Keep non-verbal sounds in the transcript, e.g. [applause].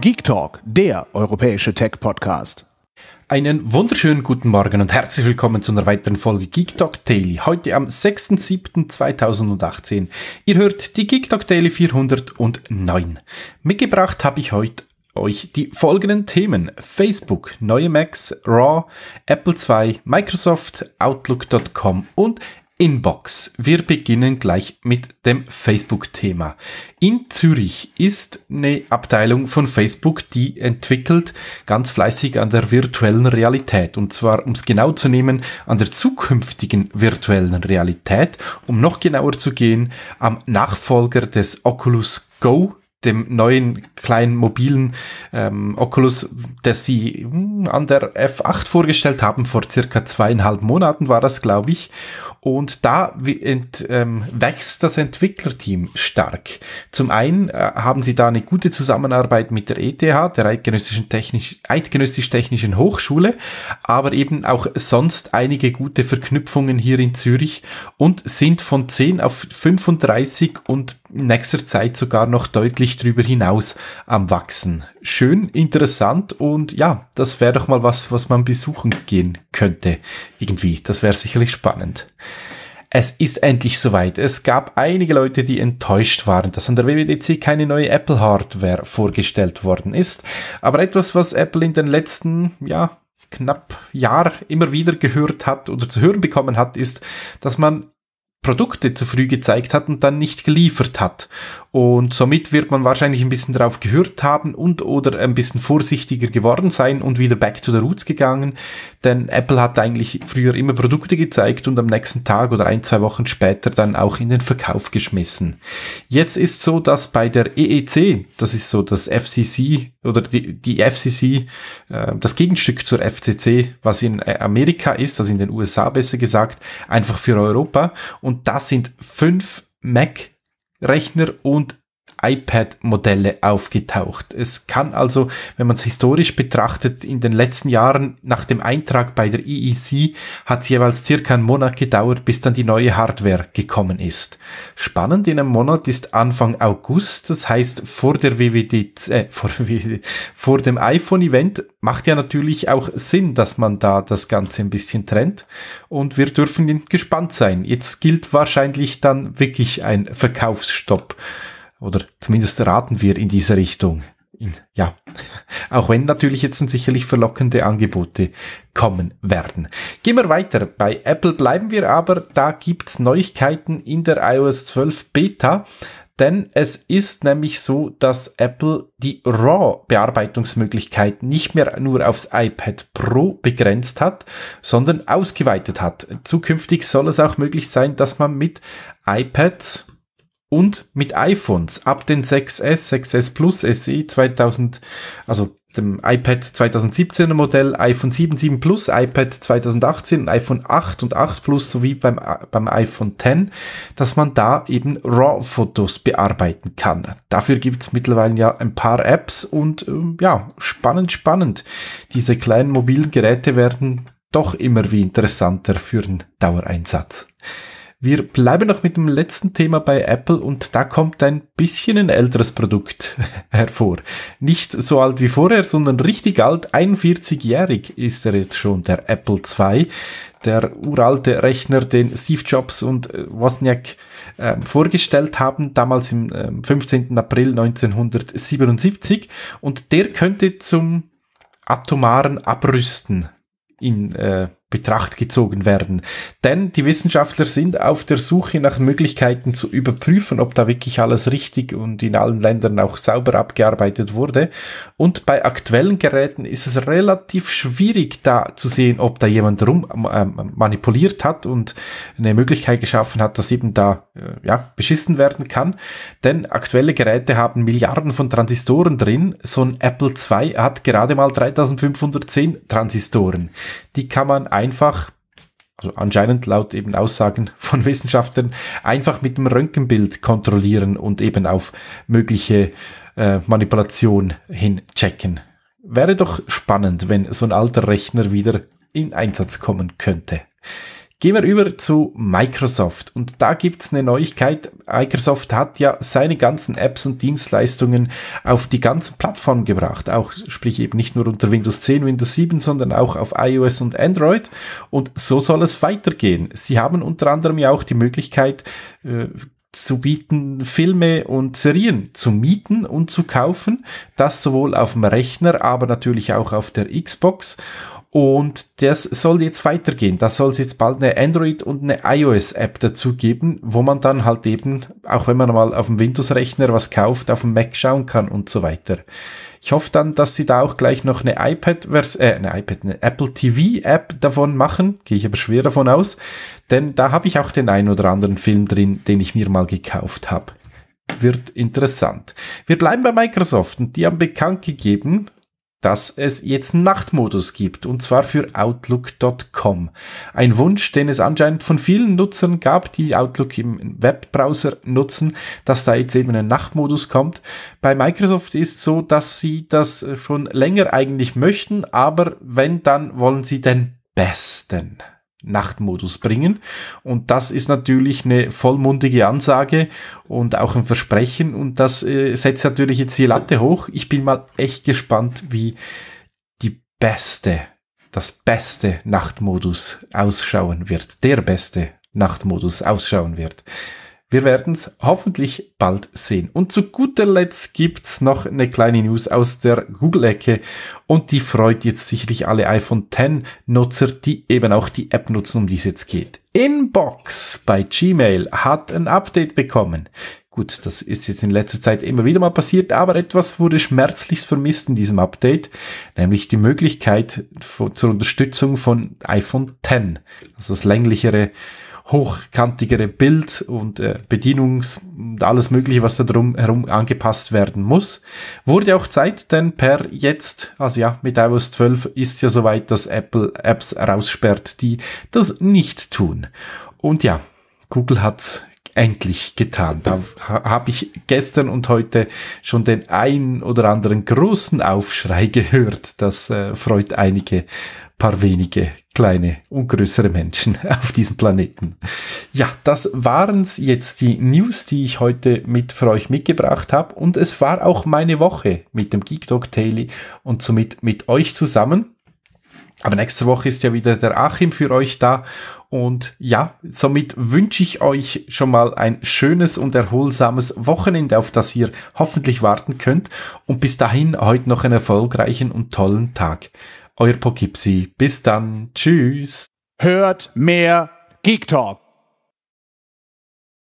Geek Talk, der europäische Tech-Podcast. Einen wunderschönen guten Morgen und herzlich willkommen zu einer weiteren Folge Geek Talk Daily. Heute am 6.7.2018. Ihr hört die Geek Talk Daily 409. Mitgebracht habe ich heute euch die folgenden Themen. Facebook, neue Macs, RAW, Apple II, Microsoft, Outlook.com und Inbox. Wir beginnen gleich mit dem Facebook-Thema. In Zürich ist eine Abteilung von Facebook, die entwickelt ganz fleißig an der virtuellen Realität. Und zwar, um es genau zu nehmen, an der zukünftigen virtuellen Realität. Um noch genauer zu gehen, am Nachfolger des Oculus Go dem neuen kleinen mobilen ähm, Oculus, das sie hm, an der F8 vorgestellt haben, vor circa zweieinhalb Monaten war das, glaube ich. Und da ent, ähm, wächst das Entwicklerteam stark. Zum einen äh, haben sie da eine gute Zusammenarbeit mit der ETH, der Eidgenössischen Technisch, Eidgenössisch-Technischen Hochschule, aber eben auch sonst einige gute Verknüpfungen hier in Zürich und sind von 10 auf 35 und nächster Zeit sogar noch deutlich drüber hinaus am Wachsen. Schön, interessant und ja, das wäre doch mal was, was man besuchen gehen könnte. Irgendwie, das wäre sicherlich spannend. Es ist endlich soweit. Es gab einige Leute, die enttäuscht waren, dass an der WWDC keine neue Apple Hardware vorgestellt worden ist. Aber etwas, was Apple in den letzten, ja, knapp Jahr immer wieder gehört hat oder zu hören bekommen hat, ist, dass man Produkte zu früh gezeigt hat und dann nicht geliefert hat. Und somit wird man wahrscheinlich ein bisschen drauf gehört haben und oder ein bisschen vorsichtiger geworden sein und wieder back to the roots gegangen. Denn Apple hat eigentlich früher immer Produkte gezeigt und am nächsten Tag oder ein, zwei Wochen später dann auch in den Verkauf geschmissen. Jetzt ist so, dass bei der EEC, das ist so das FCC oder die, die FCC, äh, das Gegenstück zur FCC, was in äh, Amerika ist, also in den USA besser gesagt, einfach für Europa. Und das sind fünf Mac Rechner und iPad-Modelle aufgetaucht. Es kann also, wenn man es historisch betrachtet, in den letzten Jahren nach dem Eintrag bei der EEC hat es jeweils circa einen Monat gedauert, bis dann die neue Hardware gekommen ist. Spannend in einem Monat ist Anfang August, das heißt vor der WWD, äh, vor, vor dem iPhone-Event macht ja natürlich auch Sinn, dass man da das Ganze ein bisschen trennt und wir dürfen gespannt sein. Jetzt gilt wahrscheinlich dann wirklich ein Verkaufsstopp. Oder zumindest raten wir in diese Richtung. Ja, [laughs] auch wenn natürlich jetzt sicherlich verlockende Angebote kommen werden. Gehen wir weiter. Bei Apple bleiben wir aber. Da gibt's Neuigkeiten in der iOS 12 Beta. Denn es ist nämlich so, dass Apple die RAW-Bearbeitungsmöglichkeit nicht mehr nur aufs iPad Pro begrenzt hat, sondern ausgeweitet hat. Zukünftig soll es auch möglich sein, dass man mit iPads und mit iPhones ab den 6S, 6S Plus e SE 2000, also dem iPad 2017er Modell, iPhone 7, 7 Plus, iPad 2018, iPhone 8 und 8 Plus sowie beim, beim iPhone 10, dass man da eben RAW-Fotos bearbeiten kann. Dafür gibt es mittlerweile ja ein paar Apps und ähm, ja, spannend, spannend. Diese kleinen mobilen Geräte werden doch immer wie interessanter für den Dauereinsatz. Wir bleiben noch mit dem letzten Thema bei Apple und da kommt ein bisschen ein älteres Produkt [laughs] hervor. Nicht so alt wie vorher, sondern richtig alt. 41-jährig ist er jetzt schon, der Apple II. Der uralte Rechner, den Steve Jobs und äh, Wozniak äh, vorgestellt haben, damals im äh, 15. April 1977. Und der könnte zum atomaren Abrüsten in äh, Betracht gezogen werden. Denn die Wissenschaftler sind auf der Suche nach Möglichkeiten zu überprüfen, ob da wirklich alles richtig und in allen Ländern auch sauber abgearbeitet wurde. Und bei aktuellen Geräten ist es relativ schwierig da zu sehen, ob da jemand rum äh, manipuliert hat und eine Möglichkeit geschaffen hat, dass eben da äh, ja, beschissen werden kann. Denn aktuelle Geräte haben Milliarden von Transistoren drin. So ein Apple II hat gerade mal 3510 Transistoren. Die kann man ein einfach, also anscheinend laut eben Aussagen [laughs] von Wissenschaftlern, einfach mit dem Röntgenbild kontrollieren und eben auf mögliche äh, Manipulation hin checken. Wäre doch spannend, wenn so ein alter Rechner wieder in Einsatz kommen könnte. Gehen wir über zu Microsoft. Und da gibt es eine Neuigkeit. Microsoft hat ja seine ganzen Apps und Dienstleistungen auf die ganzen Plattformen gebracht. Auch sprich eben nicht nur unter Windows 10, Windows 7, sondern auch auf iOS und Android. Und so soll es weitergehen. Sie haben unter anderem ja auch die Möglichkeit, äh, zu bieten, Filme und Serien zu mieten und zu kaufen. Das sowohl auf dem Rechner, aber natürlich auch auf der Xbox. Und das soll jetzt weitergehen. Da soll es jetzt bald eine Android- und eine iOS-App dazu geben, wo man dann halt eben, auch wenn man mal auf dem Windows-Rechner was kauft, auf dem Mac schauen kann und so weiter. Ich hoffe dann, dass sie da auch gleich noch eine iPad, äh, eine iPad, eine Apple TV-App davon machen. Gehe ich aber schwer davon aus. Denn da habe ich auch den ein oder anderen Film drin, den ich mir mal gekauft habe wird interessant. Wir bleiben bei Microsoft und die haben bekannt gegeben, dass es jetzt Nachtmodus gibt, und zwar für Outlook.com. Ein Wunsch, den es anscheinend von vielen Nutzern gab, die Outlook im Webbrowser nutzen, dass da jetzt eben ein Nachtmodus kommt. Bei Microsoft ist so, dass sie das schon länger eigentlich möchten, aber wenn, dann wollen sie den besten. Nachtmodus bringen. Und das ist natürlich eine vollmundige Ansage und auch ein Versprechen. Und das äh, setzt natürlich jetzt die Latte hoch. Ich bin mal echt gespannt, wie die beste, das beste Nachtmodus ausschauen wird. Der beste Nachtmodus ausschauen wird. Wir werden es hoffentlich bald sehen. Und zu guter Letzt gibt es noch eine kleine News aus der Google-Ecke und die freut jetzt sicherlich alle iPhone x Nutzer, die eben auch die App nutzen, um die es jetzt geht. Inbox bei Gmail hat ein Update bekommen. Gut, das ist jetzt in letzter Zeit immer wieder mal passiert, aber etwas wurde schmerzlichst vermisst in diesem Update, nämlich die Möglichkeit zur Unterstützung von iPhone X, also das länglichere hochkantigere Bild und äh, Bedienungs- und alles Mögliche, was da drum herum angepasst werden muss. Wurde auch Zeit, denn per jetzt, also ja, mit iOS 12 ist ja soweit, dass Apple Apps raussperrt, die das nicht tun. Und ja, Google hat's endlich getan. Da habe ich gestern und heute schon den einen oder anderen großen Aufschrei gehört. Das äh, freut einige paar wenige kleine und größere Menschen [laughs] auf diesem Planeten. Ja, das waren's jetzt die News, die ich heute mit für euch mitgebracht habe. Und es war auch meine Woche mit dem Geek Dog Daily und somit mit euch zusammen. Aber nächste Woche ist ja wieder der Achim für euch da. Und ja, somit wünsche ich euch schon mal ein schönes und erholsames Wochenende, auf das ihr hoffentlich warten könnt. Und bis dahin heute noch einen erfolgreichen und tollen Tag euer Pokipsi. Bis dann. Tschüss. Hört mehr Geek Talk.